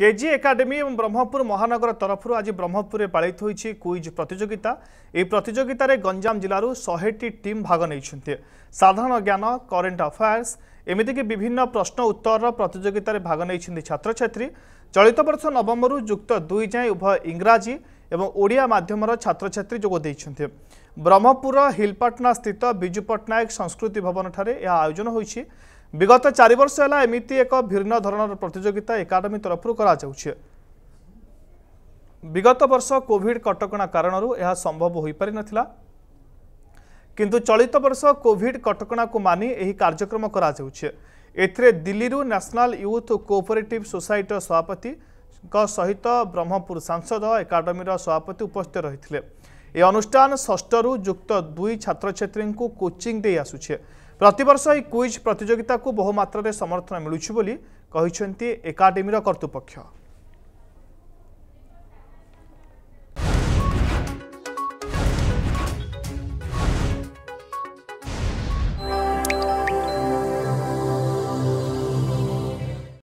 KG academy এবং ব্রহ্মপুর মহানগর তরফ আজ ব্রহ্মপুরে পালিত হয়েছে কুইজ প্রতিযোগিতা এই প্রতিযোগিতার গঞ্জাম জেলার শহেটি টিম ভাগ নিয়েছেন সাধারণ জ্ঞান করেন্ট আফেয়ার্স এমিতিকি বিভিন্ন প্রশ্ন উত্তর প্রতিযোগিতার ভাগ নিয়েছেন ছাত্রছাত্রী চলিত বর্ষ নবমর যুক্ত দুই যাই উভয় ইংরাজী এবং ওড়িয়া মাধ্যমের ছাত্রছাত্রী যোগ দিয়েছেন ব্রহ্মপুর হিলপাটনা স্থিত বিজু পট্টনাক সংস্কৃতি ভবনঠার আয়োজন হয়েছে ବିଗତ ଚାରି ବର୍ଷ ହେଲା ଏମିତି ଏକ ଭିନ୍ନ ଧରଣର ପ୍ରତିଯୋଗିତା ଏକାଡେମୀ ତରଫରୁ କରାଯାଉଛି ବିଗତ ବର୍ଷ କୋଭିଡ୍ କଟକଣା କାରଣରୁ ଏହା ସମ୍ଭବ ହୋଇପାରିନଥିଲା କିନ୍ତୁ ଚଳିତ ବର୍ଷ କୋଭିଡ୍ କଟକଣାକୁ ମାନି ଏହି କାର୍ଯ୍ୟକ୍ରମ କରାଯାଉଛି ଏଥିରେ ଦିଲ୍ଲୀରୁ ନ୍ୟାସନାଲ୍ ୟୁଥ୍ କୋଅପରେଟିଭ୍ ସୋସାଇଟିର ସଭାପତିଙ୍କ ସହିତ ବ୍ରହ୍ମପୁର ସାଂସଦ ଏକାଡେମୀର ସଭାପତି ଉପସ୍ଥିତ ରହିଥିଲେ ଏହି ଅନୁଷ୍ଠାନ ଷଷ୍ଠରୁ ଯୁକ୍ତ ଦୁଇ ଛାତ୍ରଛାତ୍ରୀଙ୍କୁ କୋଚିଂ ଦେଇ ଆସୁଛି ପ୍ରତିବର୍ଷ ଏହି କ୍ୱିଜ୍ ପ୍ରତିଯୋଗିତାକୁ ବହୁମାତ୍ରାରେ ସମର୍ଥନ ମିଳୁଛି ବୋଲି କହିଛନ୍ତି ଏକାଡେମୀର କର୍ତ୍ତୃପକ୍ଷ